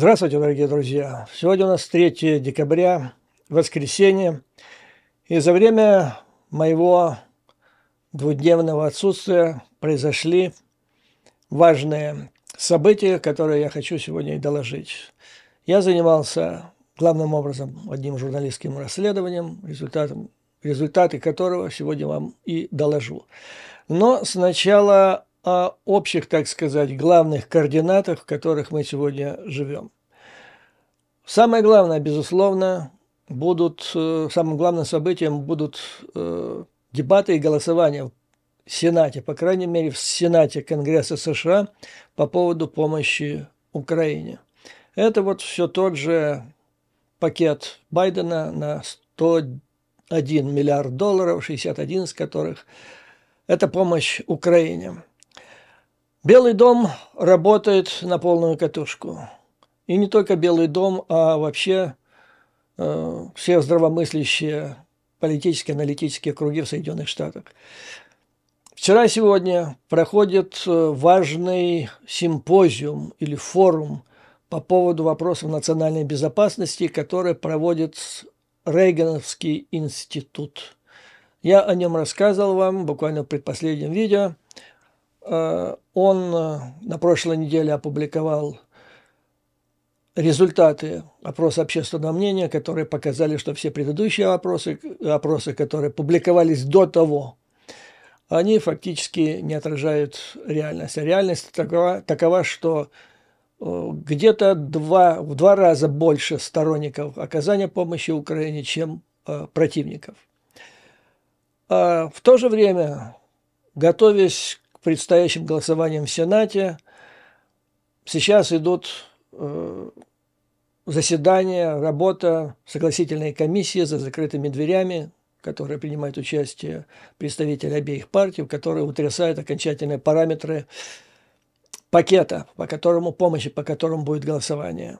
Здравствуйте, дорогие друзья! Сегодня у нас 3 декабря, воскресенье, и за время моего двудневного отсутствия произошли важные события, которые я хочу сегодня и доложить. Я занимался главным образом одним журналистским расследованием, результатом, результаты которого сегодня вам и доложу. Но сначала о общих, так сказать, главных координатах, в которых мы сегодня живем. Самое главное, безусловно, будут, э, самым главным событием будут э, дебаты и голосования в Сенате, по крайней мере, в Сенате Конгресса США по поводу помощи Украине. Это вот все тот же пакет Байдена на 101 миллиард долларов, 61 из которых – это помощь Украине. Белый дом работает на полную катушку. И не только Белый дом, а вообще э, все здравомыслящие политические, аналитические круги в Соединенных Штатах. Вчера сегодня проходит э, важный симпозиум или форум по поводу вопросов национальной безопасности, который проводит Рейгановский институт. Я о нем рассказывал вам буквально в предпоследнем видео. Э, он э, на прошлой неделе опубликовал результаты опроса общественного мнения, которые показали, что все предыдущие опросы, опросы, которые публиковались до того, они фактически не отражают реальность. А реальность такова, такова что э, где-то два, в два раза больше сторонников оказания помощи Украине, чем э, противников. А в то же время, готовясь предстоящим голосованиям в Сенате. Сейчас идут э, заседания, работа согласительной комиссии за закрытыми дверями, которая принимает участие представители обеих партий, которые утрясают окончательные параметры пакета, по которому помощи, по которому будет голосование.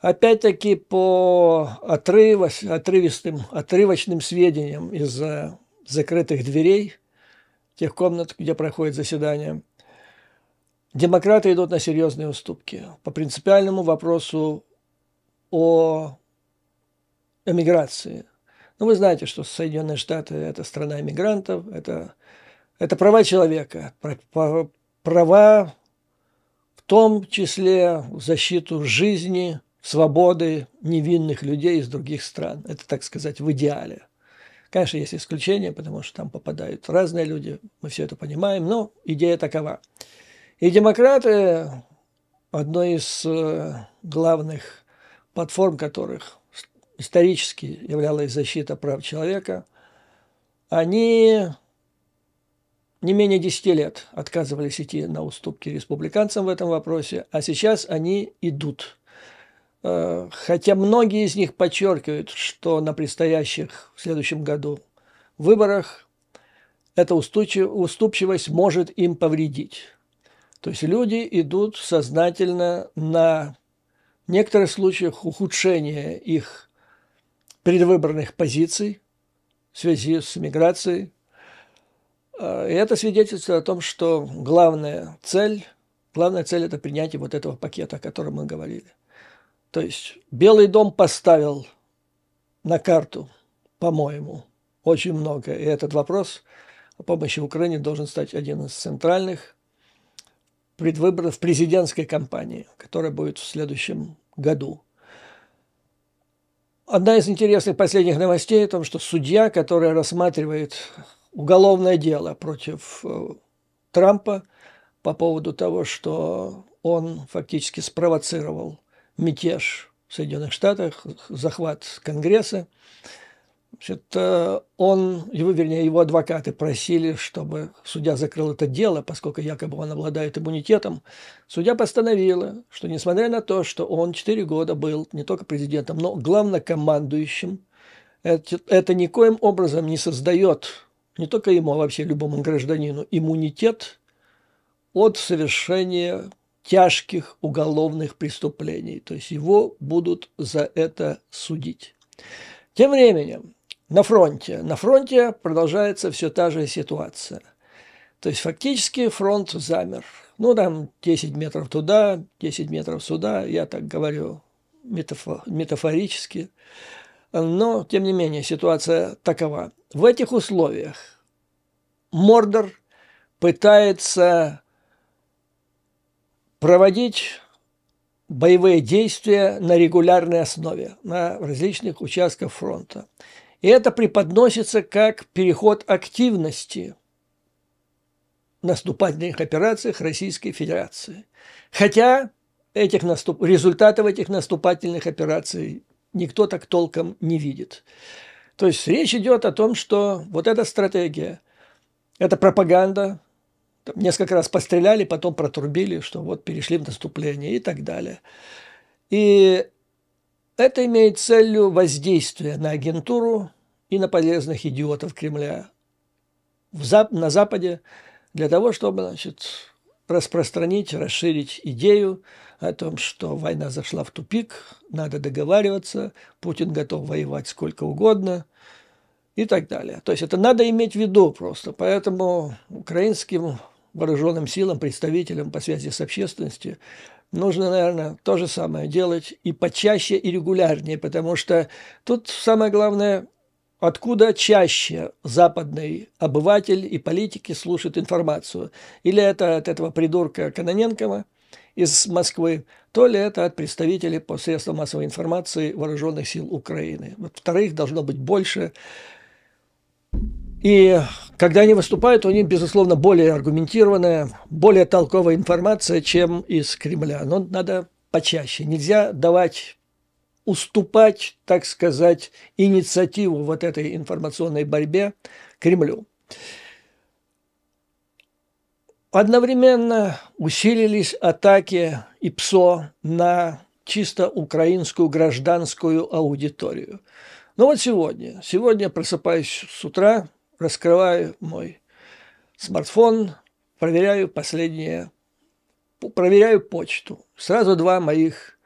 Опять-таки по отрывос, отрывистым, отрывочным сведениям из закрытых дверей – тех комнат, где проходит заседание. Демократы идут на серьезные уступки по принципиальному вопросу о эмиграции. Ну, вы знаете, что Соединенные Штаты – это страна эмигрантов, это, это права человека, права в том числе в защиту жизни, свободы невинных людей из других стран. Это, так сказать, в идеале – Конечно, есть исключения, потому что там попадают разные люди, мы все это понимаем, но идея такова. И демократы, одной из э, главных платформ которых исторически являлась защита прав человека, они не менее 10 лет отказывались идти на уступки республиканцам в этом вопросе, а сейчас они идут Э, хотя многие из них подчеркивают, что на предстоящих в следующем году выборах эта уступчивость может им повредить. То есть люди идут сознательно на в некоторых случаях ухудшение их предвыборных позиций в связи с миграцией. Э, и это свидетельствует о том, что главная цель, главная цель – это принятие вот этого пакета, о котором мы говорили – то есть Белый дом поставил на карту, по-моему, очень много. И этот вопрос о помощи Украине должен стать один из центральных предвыборов президентской кампании, которая будет в следующем году. Одна из интересных последних новостей о том, что судья, которая рассматривает уголовное дело против э, Трампа по поводу того, что он фактически спровоцировал мятеж в Соединенных Штатах, захват Конгресса. Значит, э, он, его, вернее, его адвокаты просили, чтобы судья закрыл это дело, поскольку якобы он обладает иммунитетом. Судья постановила, что несмотря на то, что он 4 года был не только президентом, но главнокомандующим, это, это никоим образом не создает не только ему, а вообще любому гражданину иммунитет от совершения тяжких уголовных преступлений. То есть его будут за это судить. Тем временем на фронте. На фронте продолжается все та же ситуация. То есть фактически фронт замер. Ну, там 10 метров туда, 10 метров сюда, я так говорю метафо- метафорически. Но, тем не менее, ситуация такова. В этих условиях Мордор пытается проводить боевые действия на регулярной основе, на различных участках фронта. И это преподносится как переход активности наступательных операциях Российской Федерации. Хотя этих наступ... результатов этих наступательных операций никто так толком не видит. То есть речь идет о том, что вот эта стратегия, эта пропаганда там несколько раз постреляли, потом протрубили, что вот перешли в наступление и так далее. И это имеет целью воздействия на агентуру и на полезных идиотов Кремля зап на Западе для того, чтобы значит, распространить, расширить идею о том, что война зашла в тупик, надо договариваться, Путин готов воевать сколько угодно и так далее. То есть это надо иметь в виду просто. Поэтому украинским вооруженным силам, представителям по связи с общественностью, нужно, наверное, то же самое делать и почаще, и регулярнее, потому что тут самое главное, откуда чаще западный обыватель и политики слушают информацию. Или это от этого придурка Каноненкова из Москвы, то ли это от представителей посредством массовой информации вооруженных сил Украины. Вот вторых должно быть больше. И когда они выступают, у них, безусловно, более аргументированная, более толковая информация, чем из Кремля. Но надо почаще. Нельзя давать уступать, так сказать, инициативу вот этой информационной борьбе Кремлю. Одновременно усилились атаки ИПСО на чисто украинскую гражданскую аудиторию. Но вот сегодня, сегодня просыпаюсь с утра, раскрываю мой смартфон, проверяю последнее, проверяю почту. Сразу два моих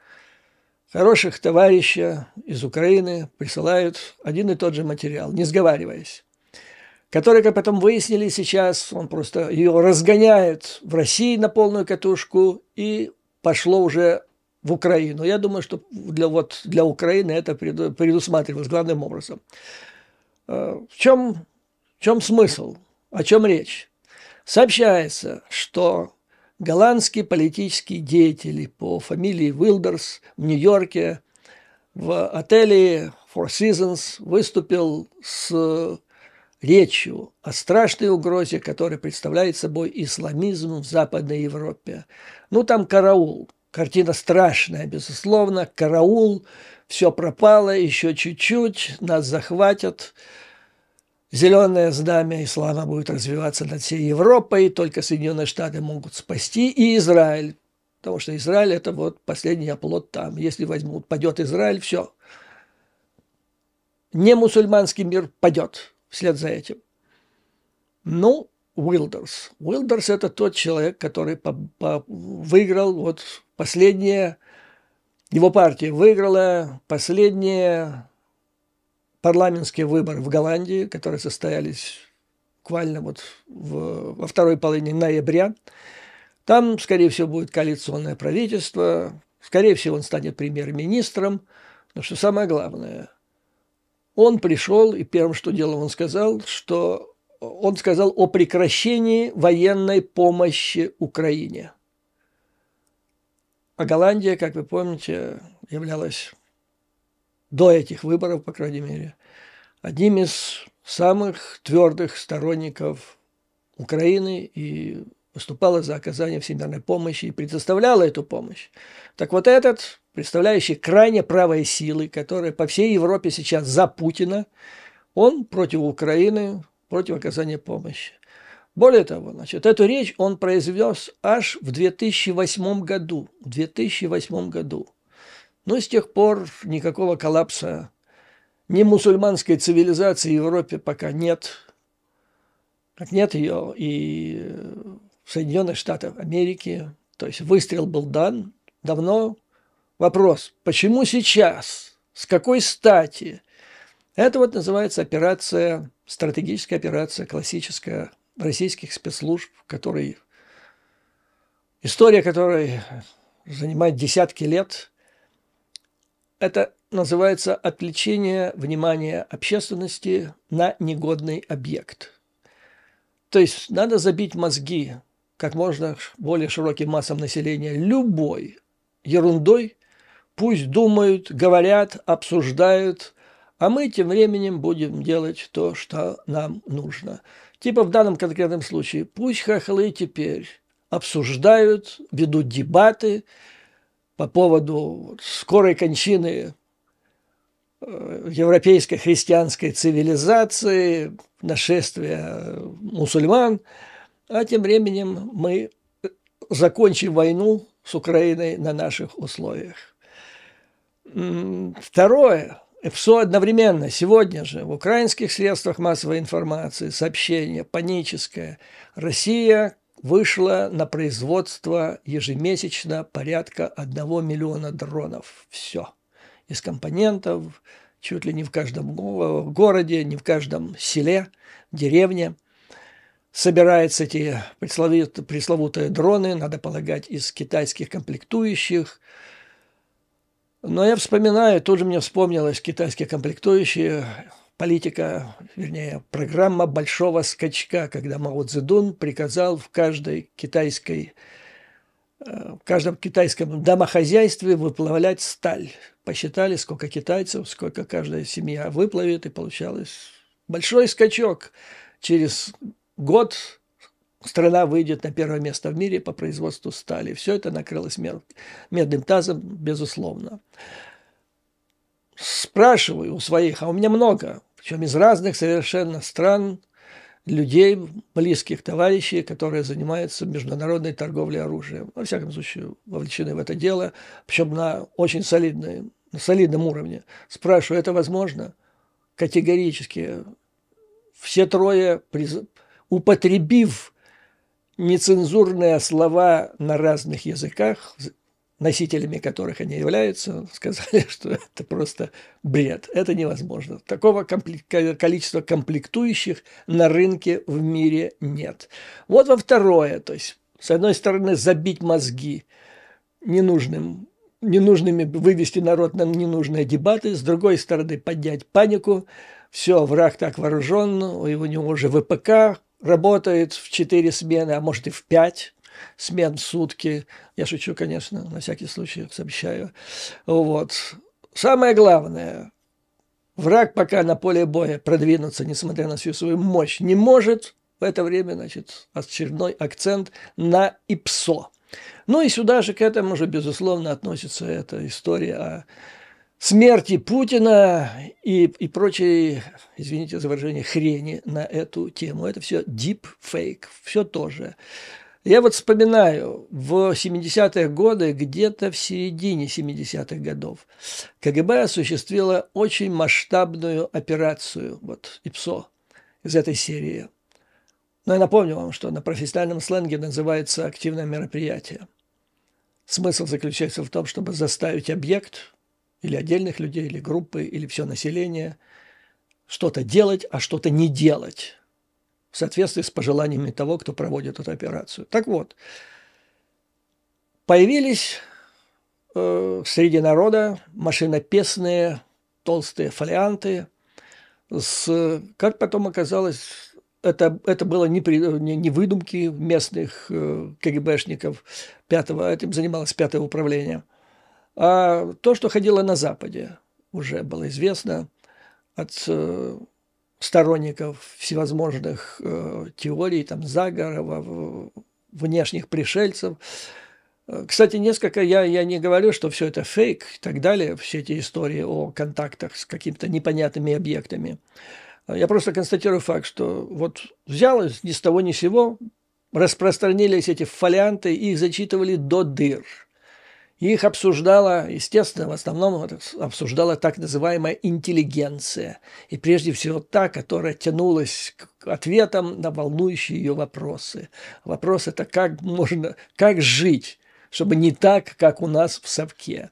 хороших товарища из Украины присылают один и тот же материал, не сговариваясь который, как потом выяснили сейчас, он просто ее разгоняет в России на полную катушку и пошло уже в Украину. Я думаю, что для, вот, для Украины это предусматривалось главным образом. Э, в чем в чем смысл? О чем речь? Сообщается, что голландские политические деятели по фамилии Уилдерс в Нью-Йорке в отеле Four Seasons выступил с речью о страшной угрозе, которая представляет собой исламизм в Западной Европе. Ну, там караул. Картина страшная, безусловно. Караул, все пропало, еще чуть-чуть, нас захватят. Зеленое знамя ислама будет развиваться над всей Европой, и только Соединенные Штаты могут спасти, и Израиль. Потому что Израиль – это вот последний оплот там. Если возьмут, падет Израиль, все. Не мусульманский мир падет вслед за этим. Ну, Уилдерс. Уилдерс – это тот человек, который по -по выиграл вот последнее, его партия выиграла последнее парламентские выборы в Голландии, которые состоялись буквально вот в, во второй половине ноября. Там, скорее всего, будет коалиционное правительство, скорее всего, он станет премьер-министром. Но что самое главное, он пришел, и первым, что делал, он сказал, что он сказал о прекращении военной помощи Украине. А Голландия, как вы помните, являлась до этих выборов, по крайней мере, одним из самых твердых сторонников Украины и выступала за оказание всемирной помощи и предоставляла эту помощь. Так вот этот, представляющий крайне правые силы, которые по всей Европе сейчас за Путина, он против Украины, против оказания помощи. Более того, значит, эту речь он произвез аж в 2008 году. В 2008 году. Но с тех пор никакого коллапса ни мусульманской цивилизации в Европе пока нет. Как нет ее и в Соединенных Штатах Америки. То есть выстрел был дан давно. Вопрос, почему сейчас? С какой стати? Это вот называется операция, стратегическая операция классическая российских спецслужб, который, история которой занимает десятки лет – это называется отвлечение внимания общественности на негодный объект. То есть надо забить мозги как можно более широким массам населения любой ерундой, пусть думают, говорят, обсуждают, а мы тем временем будем делать то, что нам нужно. Типа в данном конкретном случае, пусть хохлы теперь обсуждают, ведут дебаты, по поводу скорой кончины э, европейской христианской цивилизации, нашествия э, мусульман. А тем временем мы э, закончим войну с Украиной на наших условиях. Второе. все одновременно сегодня же в украинских средствах массовой информации сообщение паническое. Россия вышло на производство ежемесячно порядка 1 миллиона дронов. Все. Из компонентов, чуть ли не в каждом городе, не в каждом селе, деревне собираются эти пресловутые дроны, надо полагать, из китайских комплектующих. Но я вспоминаю, тут же мне вспомнилось китайские комплектующие, политика, вернее, программа большого скачка, когда Мао Цзэдун приказал в каждой китайской э, в каждом китайском домохозяйстве выплавлять сталь. Посчитали, сколько китайцев, сколько каждая семья выплавит, и получалось большой скачок. Через год страна выйдет на первое место в мире по производству стали. Все это накрылось медным тазом, безусловно спрашиваю у своих, а у меня много, причем из разных совершенно стран, людей, близких товарищей, которые занимаются международной торговлей оружием. Во всяком случае, вовлечены в это дело, причем на очень солидной, на солидном уровне. Спрашиваю, это возможно? Категорически. Все трое, приз... употребив нецензурные слова на разных языках, носителями которых они являются, сказали, что это просто бред, это невозможно. Такого компли- количества комплектующих на рынке в мире нет. Вот во второе, то есть, с одной стороны, забить мозги ненужным ненужными, вывести народ на ненужные дебаты, с другой стороны, поднять панику, все, враг так вооружен, у него уже ВПК работает в четыре смены, а может и в пять смен в сутки. Я шучу, конечно, на всякий случай, сообщаю. Вот. Самое главное, враг пока на поле боя продвинуться, несмотря на всю свою мощь, не может. В это время, значит, очередной акцент на ИПСО. Ну и сюда же к этому же, безусловно, относится эта история о смерти Путина и, и прочей, извините за выражение, хрени на эту тему. Это все deep fake, все тоже. Я вот вспоминаю, в 70-е годы, где-то в середине 70-х годов, КГБ осуществила очень масштабную операцию, вот ИПСО, из этой серии. Но я напомню вам, что на профессиональном сленге называется активное мероприятие. Смысл заключается в том, чтобы заставить объект или отдельных людей, или группы, или все население что-то делать, а что-то не делать в соответствии с пожеланиями того, кто проводит эту операцию. Так вот, появились э, среди народа машинопесные толстые фолианты с, как потом оказалось, это, это было не, при, не, не выдумки местных э, КГБшников, пятого, а этим занималось пятое управление, а то, что ходило на Западе, уже было известно от э, сторонников всевозможных э, теорий, там, Загорова, внешних пришельцев. Э, кстати, несколько, я, я не говорю, что все это фейк и так далее, все эти истории о контактах с какими-то непонятными объектами. Э, я просто констатирую факт, что вот взялось ни с того ни с сего, распространились эти фолианты, их зачитывали до дыр – их обсуждала, естественно, в основном обсуждала так называемая интеллигенция. И прежде всего та, которая тянулась к ответам на волнующие ее вопросы. Вопрос это как можно, как жить, чтобы не так, как у нас в Совке.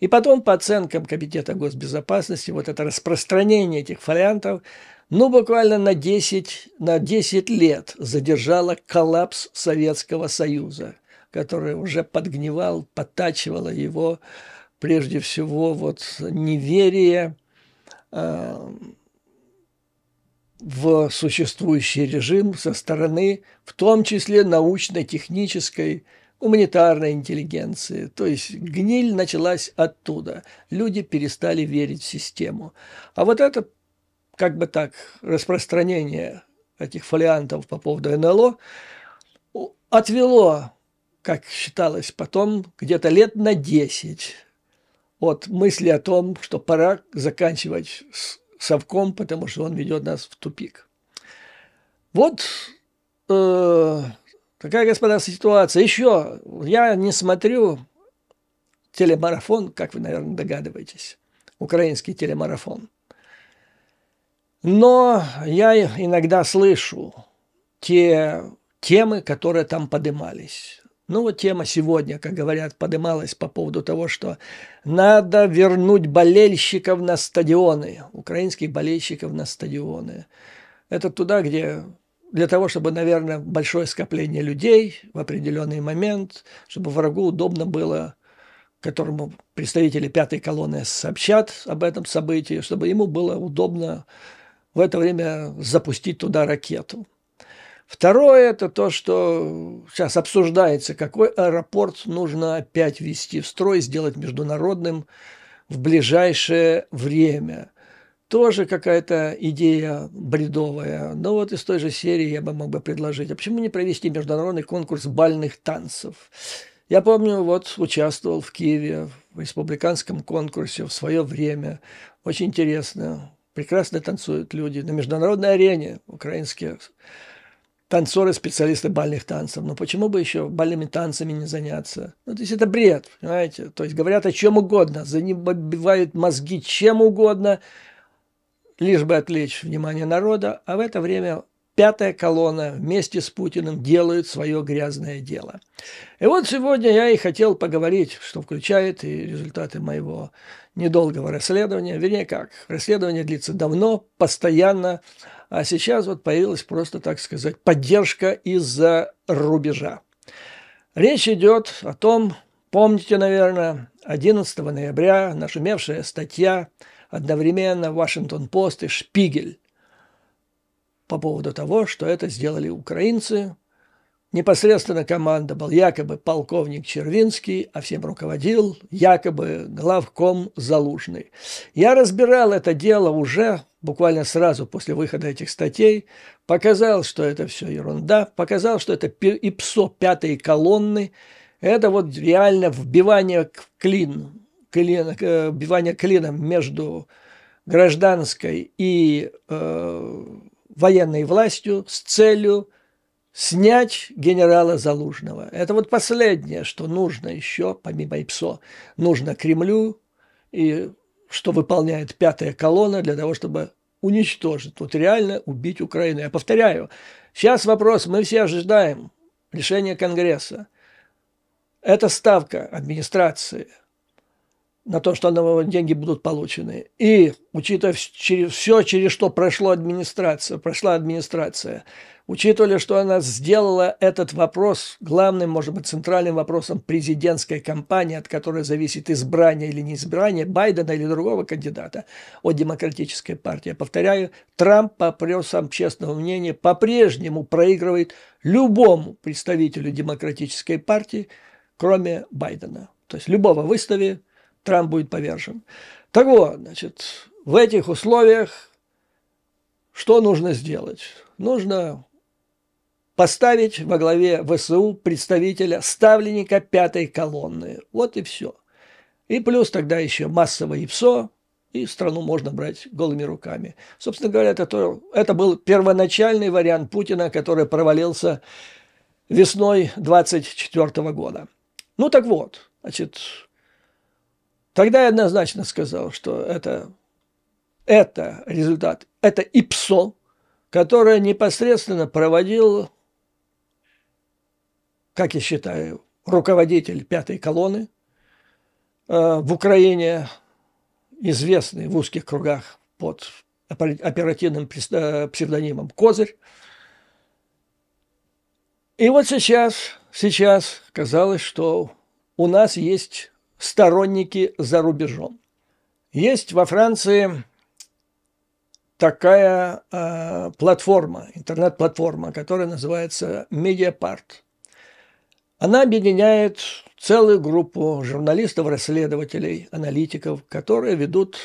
И потом, по оценкам Комитета госбезопасности, вот это распространение этих фолиантов, ну, буквально на 10, на 10 лет задержало коллапс Советского Союза – которое уже подгнивал, подтачивало его, прежде всего, вот неверие э, в существующий режим со стороны, в том числе научно-технической, гуманитарной интеллигенции. То есть гниль началась оттуда. Люди перестали верить в систему. А вот это, как бы так, распространение этих фолиантов по поводу НЛО отвело как считалось потом, где-то лет на 10 от мысли о том, что пора заканчивать с совком, потому что он ведет нас в тупик. Вот э, такая, господа, ситуация. Еще я не смотрю телемарафон, как вы, наверное, догадываетесь, украинский телемарафон. Но я иногда слышу те темы, которые там поднимались. Ну вот тема сегодня, как говорят, подымалась по поводу того, что надо вернуть болельщиков на стадионы, украинских болельщиков на стадионы. Это туда, где для того, чтобы, наверное, большое скопление людей в определенный момент, чтобы врагу удобно было, которому представители пятой колонны сообщат об этом событии, чтобы ему было удобно в это время запустить туда ракету. Второе – это то, что сейчас обсуждается, какой аэропорт нужно опять ввести в строй, сделать международным в ближайшее время. Тоже какая-то идея бредовая. Но вот из той же серии я бы мог бы предложить, а почему не провести международный конкурс бальных танцев? Я помню, вот участвовал в Киеве в республиканском конкурсе в свое время. Очень интересно. Прекрасно танцуют люди на международной арене украинские танцоры-специалисты бальных танцев. Ну почему бы еще бальными танцами не заняться? Ну, то есть это бред, понимаете? То есть говорят о чем угодно, забивают мозги чем угодно, лишь бы отвлечь внимание народа, а в это время пятая колонна вместе с Путиным делают свое грязное дело. И вот сегодня я и хотел поговорить, что включает и результаты моего недолгого расследования. Вернее как, расследование длится давно, постоянно, а сейчас вот появилась просто, так сказать, поддержка из-за рубежа. Речь идет о том, помните, наверное, 11 ноября нашумевшая статья одновременно Вашингтон-Пост и Шпигель по поводу того, что это сделали украинцы Непосредственно командовал якобы полковник Червинский, а всем руководил якобы главком Залужный. Я разбирал это дело уже буквально сразу после выхода этих статей, показал, что это все ерунда, показал, что это ИПСО пятой колонны, это вот реально вбивание клин, клин вбивание клина между гражданской и э, военной властью с целью – снять генерала Залужного. Это вот последнее, что нужно еще, помимо ИПСО, нужно Кремлю, и что выполняет пятая колонна для того, чтобы уничтожить, вот реально убить Украину. Я повторяю, сейчас вопрос, мы все ожидаем решения Конгресса. Это ставка администрации – на то, что на деньги будут получены. И, учитывая через, все, через что прошла администрация, прошла администрация, учитывая, что она сделала этот вопрос главным, может быть, центральным вопросом президентской кампании, от которой зависит избрание или неизбрание Байдена или другого кандидата от демократической партии. Я повторяю, Трамп по опросам общественного мнения по-прежнему проигрывает любому представителю демократической партии, кроме Байдена. То есть любого выстави, Трамп будет повержен. Так вот, значит, в этих условиях что нужно сделать? Нужно поставить во главе ВСУ представителя, ставленника пятой колонны. Вот и все. И плюс тогда еще массовое ИПСО, и страну можно брать голыми руками. Собственно говоря, это, это был первоначальный вариант Путина, который провалился весной 24 года. Ну так вот, значит, Тогда я однозначно сказал, что это, это результат, это ИПСО, которое непосредственно проводил, как я считаю, руководитель пятой колонны э, в Украине, известный в узких кругах под оперативным э, псевдонимом Козырь. И вот сейчас, сейчас казалось, что у нас есть сторонники за рубежом. Есть во Франции такая э, платформа, интернет-платформа, которая называется MediaPart. Она объединяет целую группу журналистов, расследователей, аналитиков, которые ведут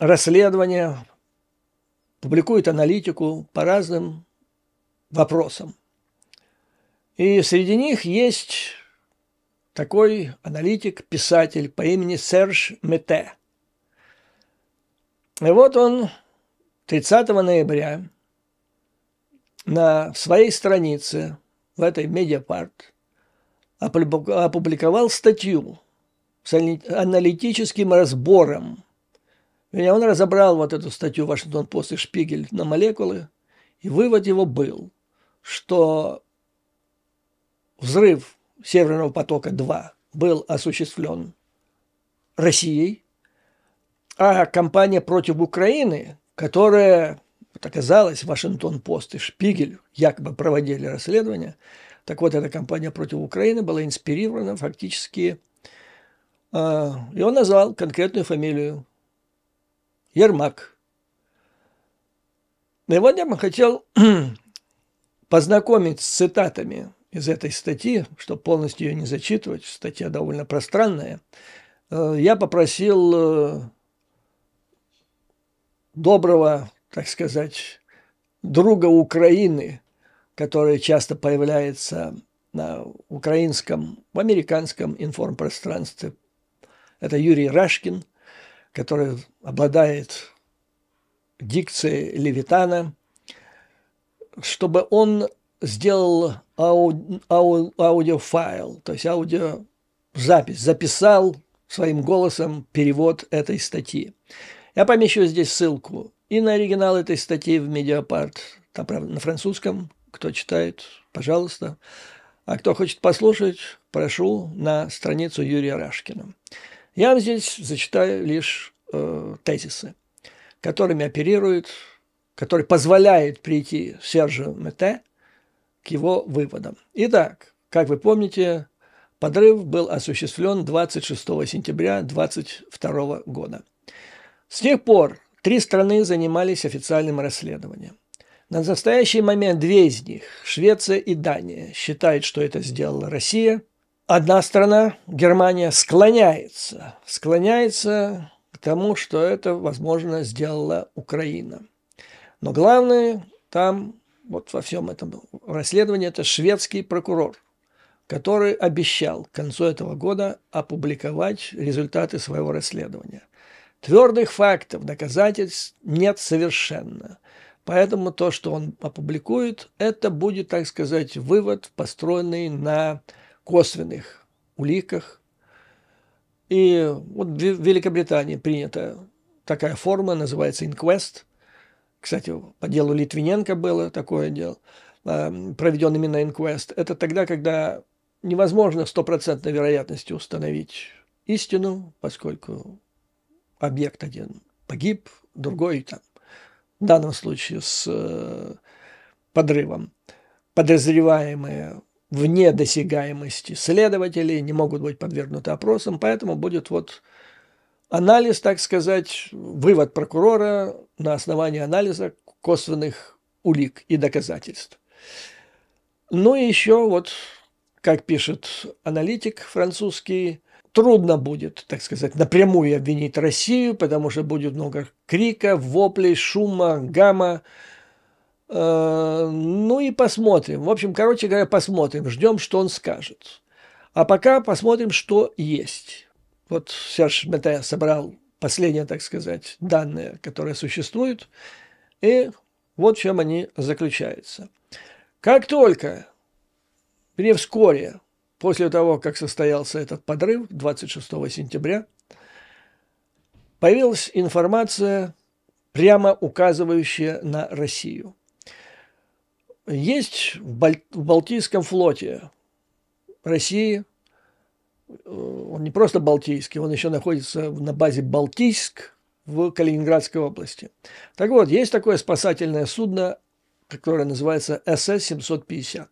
расследования, публикуют аналитику по разным вопросам. И среди них есть такой аналитик, писатель по имени Серж Мете. И вот он 30 ноября на своей странице в этой медиапарт опубликовал статью с аналитическим разбором. И он разобрал вот эту статью «Вашингтон пост и Шпигель на молекулы», и вывод его был, что взрыв Северного потока-2 был осуществлен Россией, а кампания против Украины, которая, вот оказалось, Вашингтон-Пост и Шпигель якобы проводили расследование, так вот, эта кампания против Украины была инспирирована фактически, э, и он назвал конкретную фамилию Ермак. И его я бы хотел познакомить с цитатами из этой статьи, чтобы полностью ее не зачитывать, статья довольно пространная, э, я попросил э, доброго, так сказать, друга Украины, который часто появляется на украинском, в американском информпространстве. Это Юрий Рашкин, который обладает дикцией Левитана, чтобы он сделал ауди, ау, аудиофайл, то есть аудиозапись. Записал своим голосом перевод этой статьи. Я помещу здесь ссылку и на оригинал этой статьи в Медиапарт, там, правда, на французском. Кто читает, пожалуйста. А кто хочет послушать, прошу на страницу Юрия Рашкина. Я вам здесь зачитаю лишь э, тезисы, которыми оперирует, который позволяет прийти Сержу Мете к его выводам. Итак, как вы помните, подрыв был осуществлен 26 сентября 2022 года. С тех пор три страны занимались официальным расследованием. На настоящий момент две из них, Швеция и Дания, считают, что это сделала Россия. Одна страна, Германия, склоняется, склоняется к тому, что это, возможно, сделала Украина. Но главное, там вот во всем этом расследовании это шведский прокурор, который обещал к концу этого года опубликовать результаты своего расследования. Твердых фактов, доказательств нет совершенно. Поэтому то, что он опубликует, это будет, так сказать, вывод, построенный на косвенных уликах. И вот в Великобритании принята такая форма, называется инквест – кстати, по делу Литвиненко было такое дело, а, проведен именно инквест. Это тогда, когда невозможно стопроцентной вероятностью установить истину, поскольку объект один погиб, другой там, в данном случае с э, подрывом. Подозреваемые вне досягаемости следователей не могут быть подвергнуты опросам, поэтому будет вот анализ, так сказать, вывод прокурора на основании анализа косвенных улик и доказательств. Ну и еще вот, как пишет аналитик французский, трудно будет, так сказать, напрямую обвинить Россию, потому что будет много крика, воплей, шума, гамма. Э, ну и посмотрим. В общем, короче говоря, посмотрим. Ждем, что он скажет. А пока посмотрим, что есть. Вот Серж Мета собрал последние, так сказать, данные, которые существуют, и вот в чем они заключаются. Как только, не вскоре, после того, как состоялся этот подрыв 26 сентября, появилась информация, прямо указывающая на Россию. Есть в, Баль- в Балтийском флоте России Э, он не просто балтийский, он еще находится на базе Балтийск в Калининградской области. Так вот, есть такое спасательное судно, которое называется СС-750.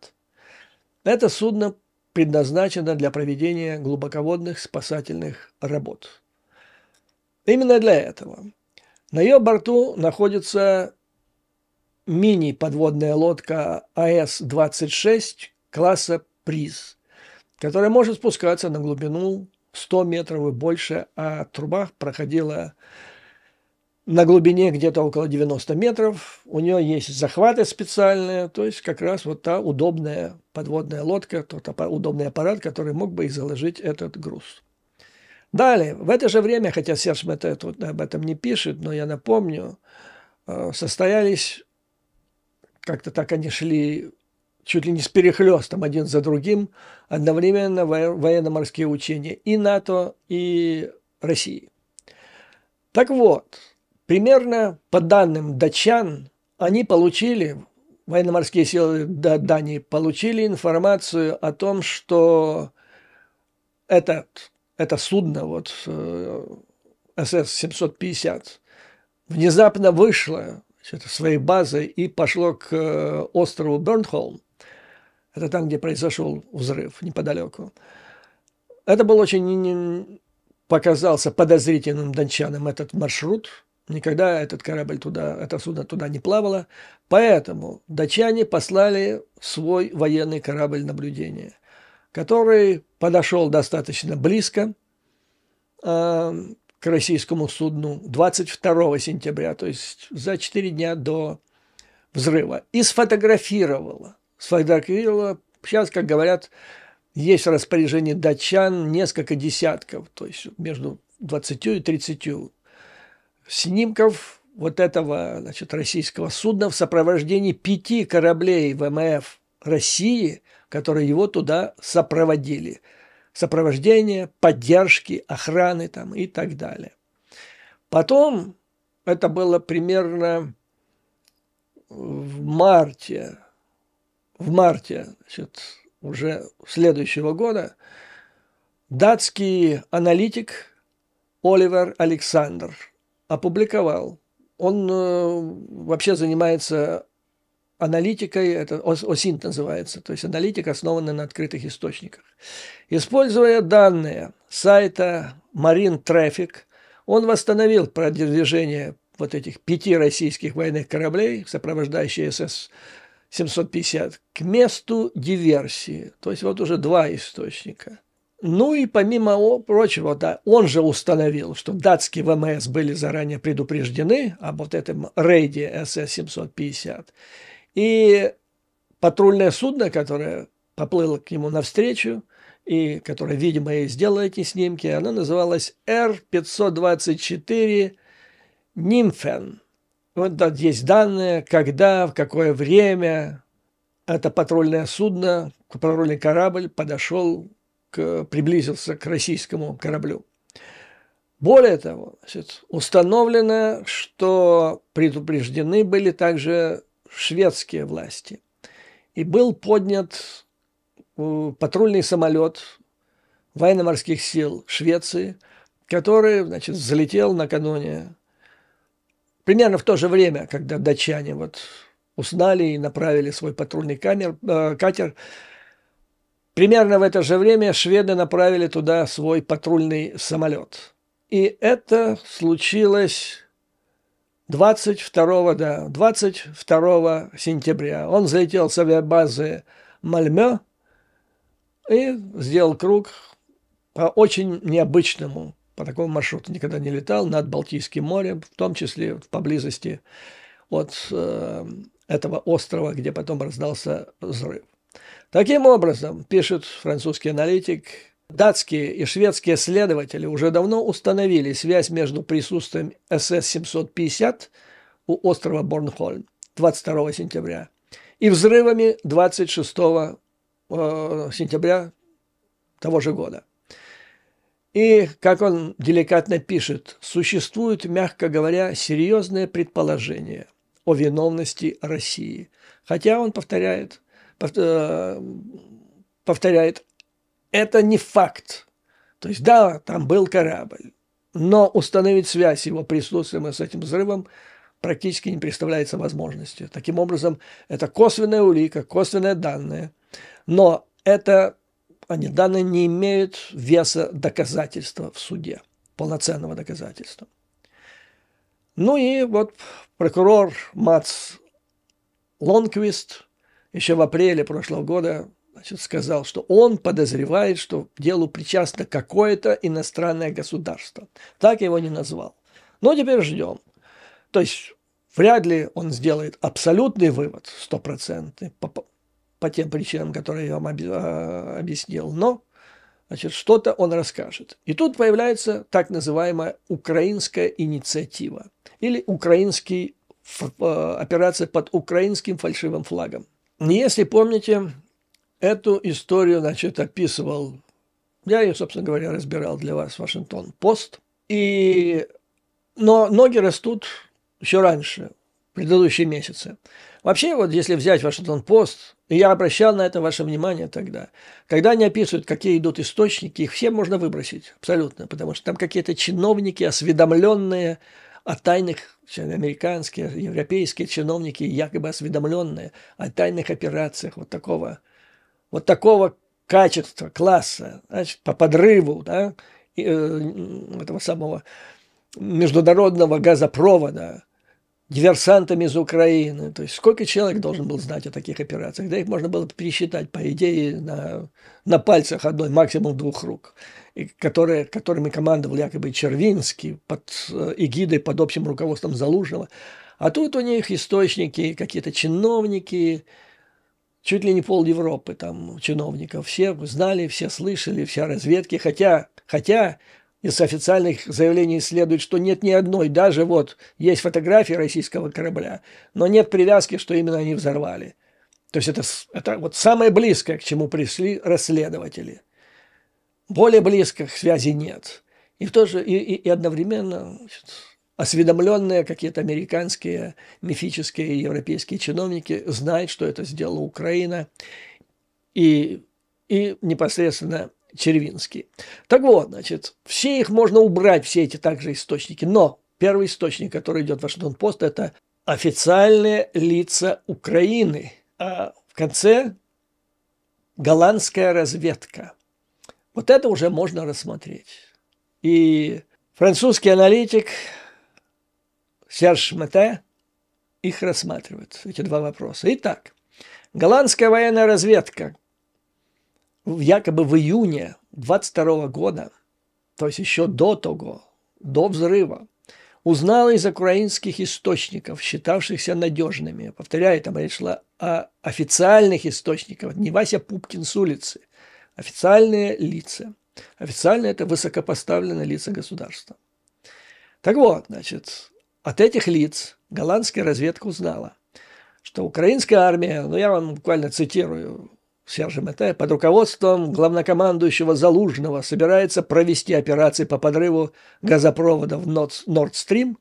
Это судно предназначено для проведения глубоководных спасательных работ. Именно для этого. На ее борту находится мини-подводная лодка АС-26 класса «Приз» которая может спускаться на глубину 100 метров и больше, а труба проходила на глубине где-то около 90 метров. У нее есть захваты специальные, то есть как раз вот та удобная подводная лодка, тот удобный аппарат, который мог бы и заложить этот груз. Далее, в это же время, хотя Серж Метет вот об этом не пишет, но я напомню, э, состоялись, как-то так они шли чуть ли не с перехлестом один за другим одновременно военно-морские учения и НАТО, и России. Так вот, примерно по данным датчан, они получили, военно-морские силы Дании получили информацию о том, что это, это судно, вот э, СС-750, внезапно вышло с своей базы и пошло к э, острову Бернхолм, это там, где произошел взрыв, неподалеку. Это был очень показался подозрительным дончанам этот маршрут. Никогда этот корабль туда, это судно туда не плавало. Поэтому датчане послали свой военный корабль наблюдения, который подошел достаточно близко э, к российскому судну 22 сентября, то есть за 4 дня до взрыва, и сфотографировала Слайда Кирилла. Сейчас, как говорят, есть распоряжение датчан несколько десятков, то есть между 20 и 30 снимков вот этого значит, российского судна в сопровождении пяти кораблей ВМФ России, которые его туда сопроводили. Сопровождение, поддержки, охраны там и так далее. Потом, это было примерно в марте в марте значит, уже следующего года датский аналитик Оливер Александр опубликовал. Он э, вообще занимается аналитикой, это ОСИНТ называется, то есть аналитик, основанная на открытых источниках. Используя данные сайта Marine Traffic, он восстановил продвижение вот этих пяти российских военных кораблей, сопровождающие СС 750 к месту диверсии. То есть вот уже два источника. Ну и помимо прочего, да, он же установил, что датские ВМС были заранее предупреждены об вот этом рейде СС-750. И патрульное судно, которое поплыло к нему навстречу, и которое, видимо, и сделало эти снимки, оно называлось Р-524 «Нимфен». Вот да, есть данные, когда, в какое время это патрульное судно, патрульный корабль подошел, к, приблизился к российскому кораблю. Более того, значит, установлено, что предупреждены были также шведские власти. И был поднят э, патрульный самолет военно-морских сил Швеции, который значит, взлетел накануне Примерно в то же время, когда датчане вот узнали и направили свой патрульный камер, э, катер, примерно в это же время шведы направили туда свой патрульный самолет. И это случилось 22, да, 22 сентября. Он взлетел с авиабазы Мальме и сделал круг по очень необычному по такому маршруту никогда не летал, над Балтийским морем, в том числе поблизости от э, этого острова, где потом раздался взрыв. Таким образом, пишет французский аналитик, датские и шведские следователи уже давно установили связь между присутствием СС-750 у острова Борнхольм 22 сентября и взрывами 26 э, сентября того же года. И, как он деликатно пишет, существует, мягко говоря, серьезное предположение о виновности России. Хотя он повторяет, э, повторяет, это не факт. То есть, да, там был корабль, но установить связь его присутствием и с этим взрывом практически не представляется возможностью. Таким образом, это косвенная улика, косвенное данное. Но это они данные не имеют веса доказательства в суде, полноценного доказательства. Ну и вот прокурор Мац Лонквист еще в апреле прошлого года значит, сказал, что он подозревает, что к делу причастно какое-то иностранное государство. Так его не назвал. Но теперь ждем. То есть вряд ли он сделает абсолютный вывод, стопроцентный, по тем причинам, которые я вам а, объяснил, но значит, что-то он расскажет. И тут появляется так называемая украинская инициатива или украинский, э, операция под украинским фальшивым флагом. Если помните, эту историю значит, описывал, я ее, собственно говоря, разбирал для вас, Вашингтон Пост. И... Но ноги растут еще раньше, предыдущие месяцы. Вообще, вот если взять Вашингтон-Пост, я обращал на это ваше внимание тогда, когда они описывают, какие идут источники, их все можно выбросить абсолютно, потому что там какие-то чиновники, осведомленные о тайных американские, европейские чиновники, якобы осведомленные о тайных операциях вот такого, вот такого качества, класса, значит, по подрыву да, э, этого самого международного газопровода, диверсантами из Украины. То есть сколько человек должен был знать о таких операциях? Да их можно было пересчитать, по идее, на, на пальцах одной, максимум двух рук, и которые, которыми командовал якобы Червинский под э, эгидой, под общим руководством Залужного. А тут у них источники, какие-то чиновники, чуть ли не пол Европы там чиновников. Все знали, все слышали, вся разведки. Хотя, хотя из официальных заявлений следует, что нет ни одной, даже вот есть фотографии российского корабля, но нет привязки, что именно они взорвали. То есть это, это вот самое близкое, к чему пришли расследователи. Более близких связи нет. И, в то же, и, и, и одновременно значит, осведомленные какие-то американские, мифические европейские чиновники знают, что это сделала Украина. И, и непосредственно Червинский. Так вот, значит, все их можно убрать, все эти также источники, но первый источник, который идет в Вашингтон-Пост, это официальные лица Украины, а в конце голландская разведка. Вот это уже можно рассмотреть. И французский аналитик Серж Мете их рассматривает, эти два вопроса. Итак, голландская военная разведка, якобы в июне 22 года, то есть еще до того, до взрыва, узнала из украинских источников, считавшихся надежными. Повторяю, там речь шла о официальных источниках, не Вася Пупкин с улицы, официальные лица. Официально это высокопоставленные лица государства. Так вот, значит, от этих лиц голландская разведка узнала, что украинская армия, ну я вам буквально цитирую, Сержа Мете под руководством главнокомандующего Залужного собирается провести операции по подрыву газопровода в Нордстрим,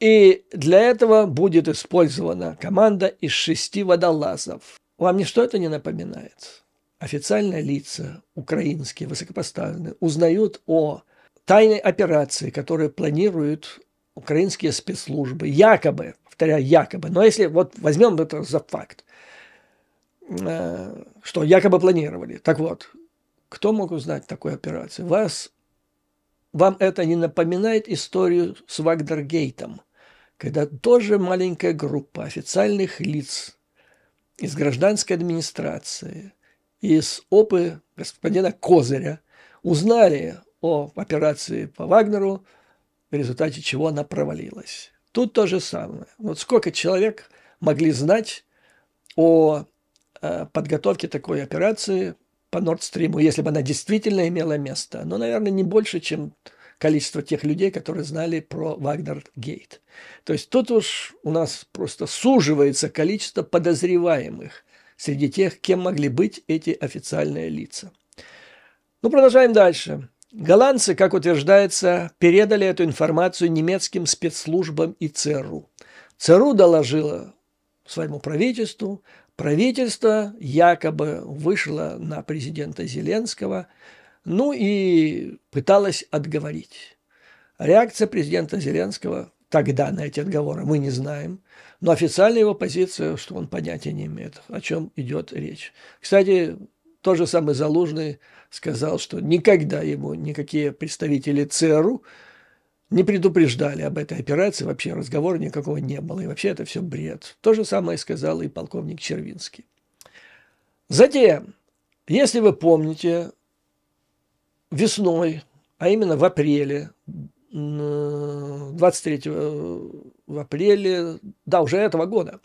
и для этого будет использована команда из шести водолазов. Вам ничто это не напоминает? Официальные лица, украинские, высокопоставленные, узнают о тайной операции, которую планируют украинские спецслужбы, якобы, повторяю, якобы, но если вот возьмем это за факт, Э, что якобы планировали. Так вот, кто мог узнать такую операцию? Вас, вам это не напоминает историю с Вагдергейтом, когда тоже маленькая группа официальных лиц из гражданской администрации, из ОПы господина Козыря узнали о операции по Вагнеру, в результате чего она провалилась. Тут то же самое. Вот сколько человек могли знать о Э, подготовки такой операции по Нордстриму, если бы она действительно имела место. Но, наверное, не больше, чем количество тех людей, которые знали про Вагнер-Гейт. То есть тут уж у нас просто суживается количество подозреваемых среди тех, кем могли быть эти официальные лица. Ну, продолжаем дальше. Голландцы, как утверждается, передали эту информацию немецким спецслужбам и ЦРУ. ЦРУ доложила своему правительству, правительство якобы вышло на президента Зеленского, ну и пыталось отговорить. Реакция президента Зеленского тогда на эти отговоры мы не знаем, но официально его позиция, что он понятия не имеет, о чем идет речь. Кстати, тот же самый Залужный сказал, что никогда ему никакие представители ЦРУ не предупреждали об этой операции, вообще разговора никакого не было, и вообще это все бред. То же самое сказал и полковник Червинский. Затем, если вы помните, весной, а именно в апреле, 23 в апреле, да, уже этого года,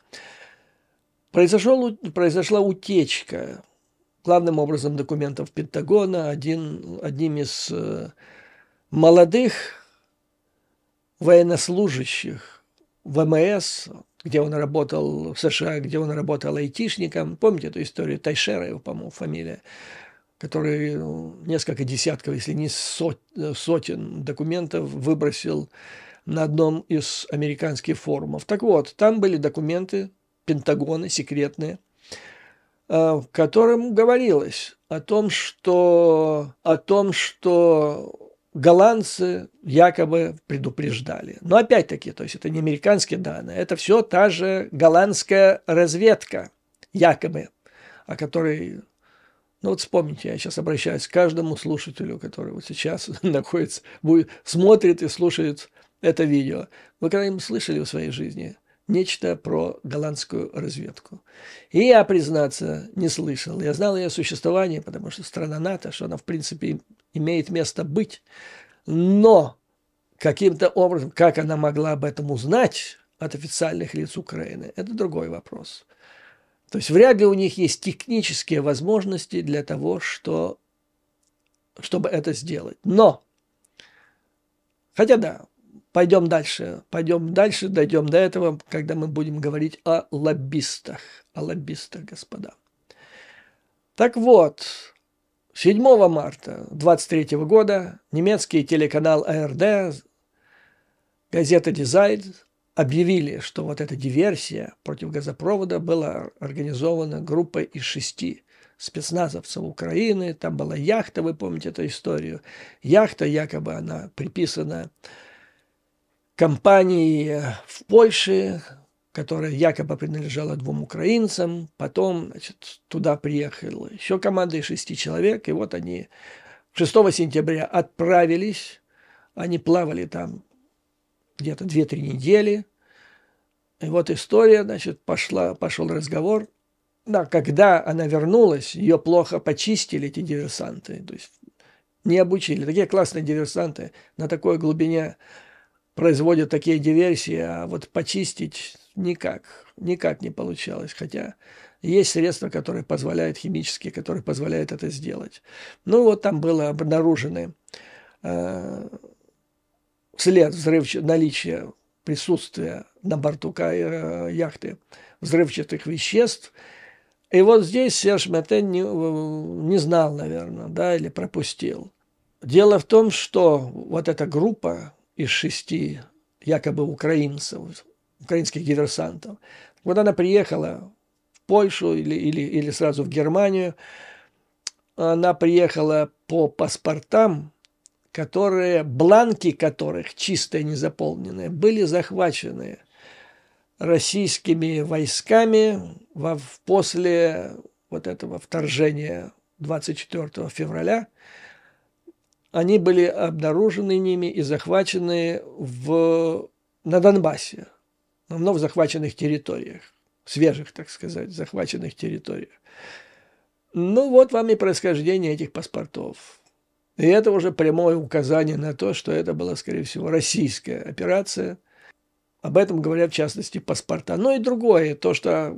произошел, произошла утечка, главным образом документов Пентагона, один, одним из э, молодых военнослужащих ВМС, где он работал в США, где он работал айтишником. Помните эту историю Тайшера, его, по-моему, фамилия, который ну, несколько десятков, если не сотен документов выбросил на одном из американских форумов. Так вот, там были документы Пентагона секретные, э, в котором говорилось о том, что, о том, что голландцы якобы предупреждали. Но опять-таки, то есть это не американские данные, это все та же голландская разведка, якобы, о которой, ну вот вспомните, я сейчас обращаюсь к каждому слушателю, который вот сейчас находится, будет, смотрит и слушает это видео. Вы когда-нибудь слышали в своей жизни – нечто про голландскую разведку. И я, признаться, не слышал. Я знал ее существование, потому что страна НАТО, что она, в принципе, имеет место быть. Но каким-то образом, как она могла об этом узнать от официальных лиц Украины, это другой вопрос. То есть вряд ли у них есть технические возможности для того, что, чтобы это сделать. Но, хотя да, Пойдем дальше, пойдем дальше, дойдем до этого, когда мы будем говорить о лоббистах. О лоббистах, господа. Так вот, 7 марта 23 года немецкий телеканал АРД, газета «Дизайн» объявили, что вот эта диверсия против газопровода была организована группой из шести спецназовцев Украины. Там была яхта, вы помните эту историю. Яхта якобы она приписана компании э, в Польше, которая якобы принадлежала двум украинцам. Потом значит, туда приехала еще команда из шести человек. И вот они 6 сентября отправились. Они плавали там где-то 2-3 недели. И вот история, значит, пошла, пошел разговор. Да, когда она вернулась, ее плохо почистили эти диверсанты. То есть не обучили. Такие классные диверсанты на такой глубине производят такие диверсии, а вот почистить никак, никак не получалось. Хотя есть средства, которые позволяют, химические, которые позволяют это сделать. Ну вот там было обнаружено э, след взрывчатого наличия присутствия на борту э, яхты взрывчатых веществ. И вот здесь Серж Метен не, не знал, наверное, да, или пропустил. Дело в том, что вот эта группа из шести якобы украинцев, украинских диверсантов. Вот она приехала в Польшу или, или, или сразу в Германию. Она приехала по паспортам, которые, бланки которых, чистые, не заполненные, были захвачены российскими войсками во, после вот этого вторжения 24 февраля они были обнаружены ними и захвачены в, на Донбассе, на вновь захваченных территориях, свежих, так сказать, захваченных территориях. Ну вот вам и происхождение этих паспортов. И это уже прямое указание на то, что это была, скорее всего, российская операция. Об этом говорят, в частности, паспорта. Но ну, и другое, то, что...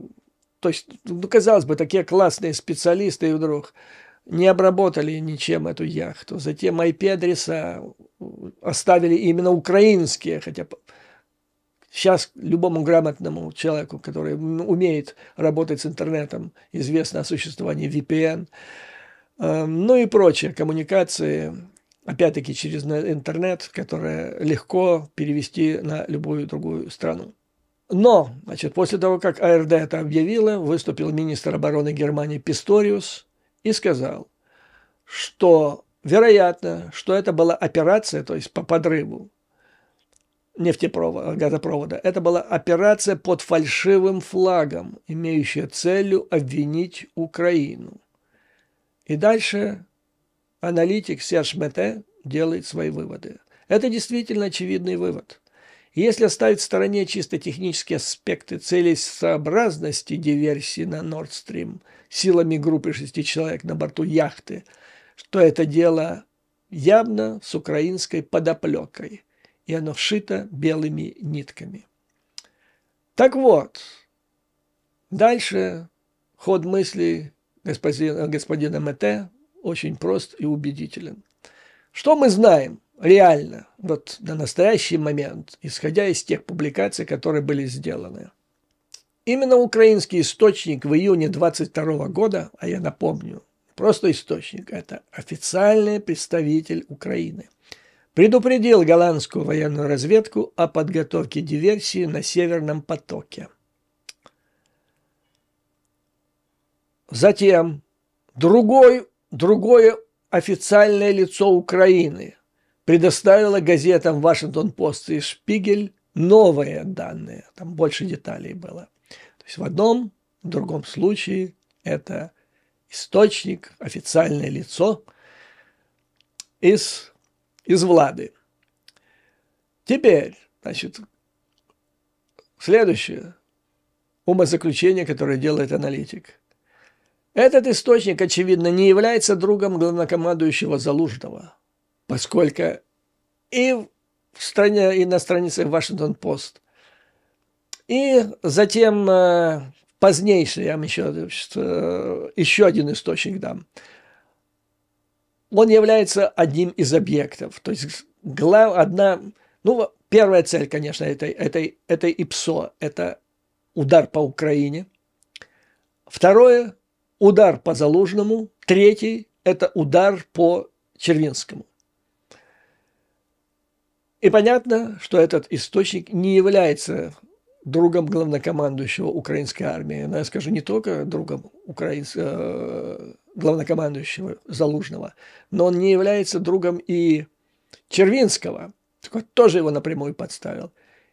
То есть, ну, казалось бы, такие классные специалисты, и вдруг не обработали ничем эту яхту. Затем IP-адреса оставили именно украинские, хотя сейчас любому грамотному человеку, который умеет работать с интернетом, известно о существовании VPN, эм, ну и прочие коммуникации, опять-таки через интернет, которые легко перевести на любую другую страну. Но, значит, после того, как АРД это объявила, выступил министр обороны Германии Писториус – и сказал, что вероятно, что это была операция, то есть по подрыву нефтепровода, газопровода. Это была операция под фальшивым флагом, имеющая целью обвинить Украину. И дальше аналитик Серж Мете делает свои выводы. Это действительно очевидный вывод – если оставить в стороне чисто технические аспекты целесообразности диверсии на Нордстрим силами группы шести человек на борту яхты, то это дело явно с украинской подоплекой, и оно вшито белыми нитками. Так вот, дальше ход мысли господина, господина Мете очень прост и убедителен. Что мы знаем? реально, вот на настоящий момент, исходя из тех публикаций, которые были сделаны. Именно украинский источник в июне 22 года, а я напомню, просто источник, это официальный представитель Украины, предупредил голландскую военную разведку о подготовке диверсии на Северном потоке. Затем другой, другое официальное лицо Украины – предоставила газетам «Вашингтон-Пост» и «Шпигель» новые данные. Там больше деталей было. То есть в одном, в другом случае это источник, официальное лицо из, из Влады. Теперь, значит, следующее умозаключение, которое делает аналитик. Этот источник, очевидно, не является другом главнокомандующего Залужного – поскольку и в стране, и на странице Вашингтон-Пост, и затем э, позднейший, я вам еще, э, еще один источник дам, он является одним из объектов. То есть глав, одна, ну, первая цель, конечно, этой, этой, этой ИПСО – это удар по Украине. Второе – удар по Залужному. Третий – это удар по Червинскому. И понятно, что этот источник не является другом главнокомандующего украинской армии. Но я скажу не только другом украинского э, главнокомандующего Залужного, но он не является другом и Червинского. Так тоже его напрямую подставил.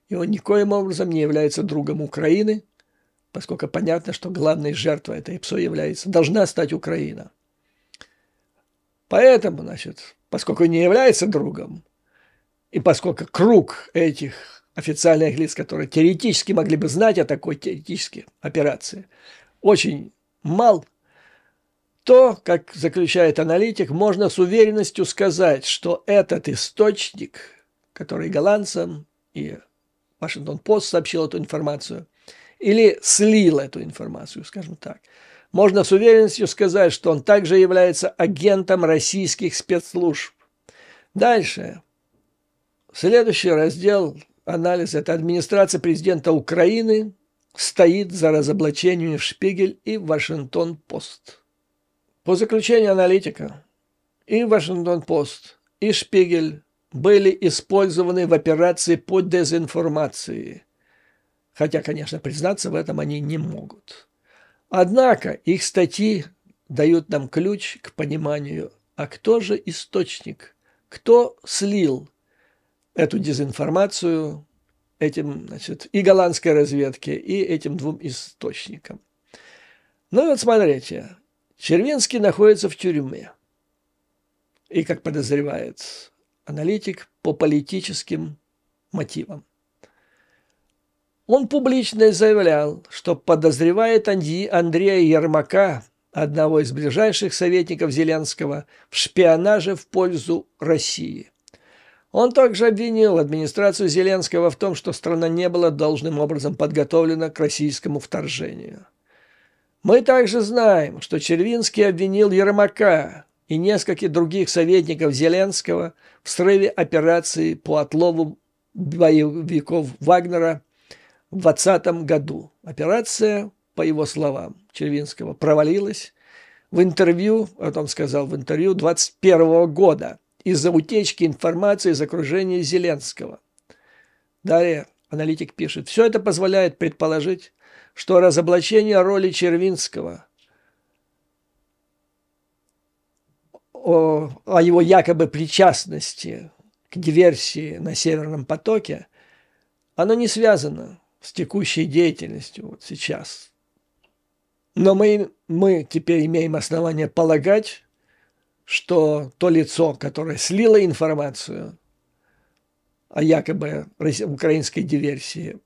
И он никоим образом не является другом Украины, поскольку понятно, что главной жертвой этой ПСО является, должна стать Украина. Поэтому, значит, поскольку не является другом, и поскольку круг этих официальных лиц, которые теоретически могли бы знать о такой теоретической операции, очень мал, то, как заключает аналитик, можно с уверенностью сказать, что этот источник, который голландцам и Вашингтон-Пост сообщил эту информацию, или слил эту информацию, скажем так, можно с уверенностью сказать, что он также является агентом российских спецслужб. Дальше Следующий раздел анализа – это администрация президента Украины стоит за разоблачениями в Шпигель и Вашингтон-Пост. По заключению аналитика, и Вашингтон-Пост, и Шпигель были использованы в операции по дезинформации. Хотя, конечно, признаться в этом они не могут. Однако их статьи дают нам ключ к пониманию, а кто же источник, кто слил – эту дезинформацию этим, значит, и голландской разведке, и этим двум источникам. Ну вот смотрите, Червинский находится в тюрьме. И, как подозревает аналитик, по политическим мотивам. Он публично заявлял, что подозревает Андрея Ермака, одного из ближайших советников Зеленского, в шпионаже в пользу России – он также обвинил администрацию Зеленского в том, что страна не была должным образом подготовлена к российскому вторжению. Мы также знаем, что Червинский обвинил Ермака и нескольких других советников Зеленского в срыве операции по отлову боевиков Вагнера в 2020 году. Операция, по его словам Червинского, провалилась. В интервью, вот он сказал в интервью 21 года – из-за утечки информации из окружения Зеленского. Далее аналитик пишет, все это позволяет предположить, что разоблачение роли Червинского о, о его якобы причастности к диверсии на Северном потоке, оно не связано с текущей деятельностью вот сейчас. Но мы, мы теперь имеем основание полагать, что то лицо, которое слило информацию о якобы украинской диверсии,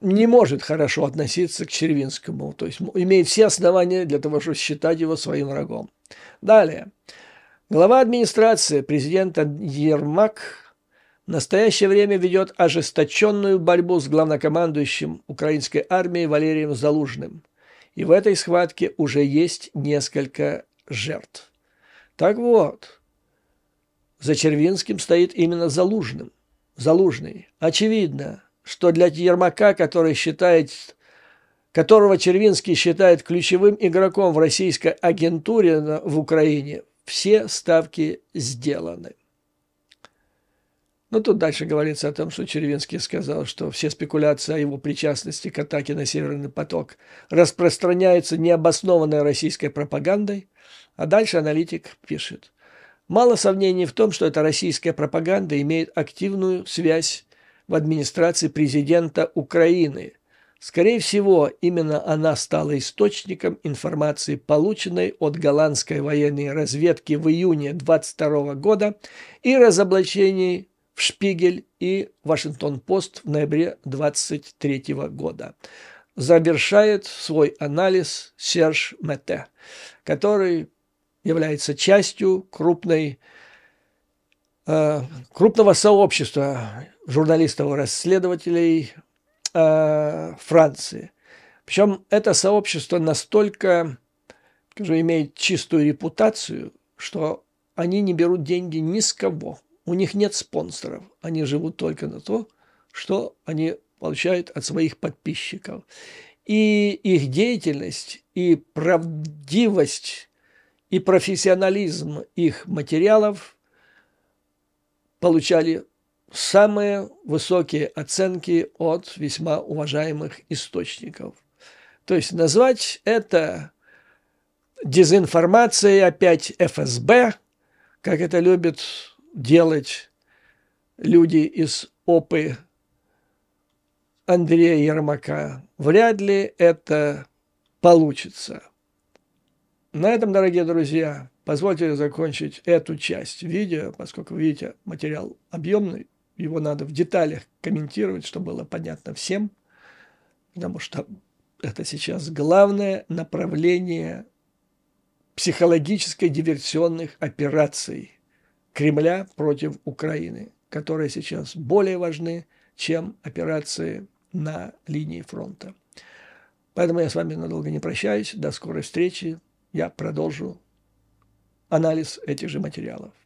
не может хорошо относиться к Червинскому, то есть имеет все основания для того, чтобы считать его своим врагом. Далее. Глава администрации президента Ермак в настоящее время ведет ожесточенную борьбу с главнокомандующим украинской армии Валерием Залужным. И в этой схватке уже есть несколько жертв. Так вот, за Червинским стоит именно Залужным. Залужный. Очевидно, что для Ермака, который считает, которого Червинский считает ключевым игроком в российской агентуре в Украине, все ставки сделаны. Но ну, тут дальше говорится о том, что Червинский сказал, что все спекуляции о его причастности к атаке на Северный поток распространяются необоснованной российской пропагандой – а дальше аналитик пишет. Мало сомнений в том, что эта российская пропаганда имеет активную связь в администрации президента Украины. Скорее всего, именно она стала источником информации, полученной от голландской военной разведки в июне 22 года и разоблачений в «Шпигель» и «Вашингтон-Пост» в ноябре 23 года. Завершает свой анализ Серж Мете, который является частью крупной, э, крупного сообщества журналистов-расследователей э, Франции. Причем это сообщество настолько скажу, имеет чистую репутацию, что они не берут деньги ни с кого. У них нет спонсоров. Они живут только на то, что они получают от своих подписчиков. И их деятельность и правдивость и профессионализм их материалов получали самые высокие оценки от весьма уважаемых источников. То есть назвать это дезинформацией опять ФСБ, как это любят делать люди из ОПы Андрея Ермака, вряд ли это получится. На этом, дорогие друзья, позвольте закончить эту часть видео, поскольку, видите, материал объемный, его надо в деталях комментировать, чтобы было понятно всем, потому что это сейчас главное направление психологической диверсионных операций Кремля против Украины, которые сейчас более важны, чем операции на линии фронта. Поэтому я с вами надолго не прощаюсь. До скорой встречи я продолжу анализ этих же материалов.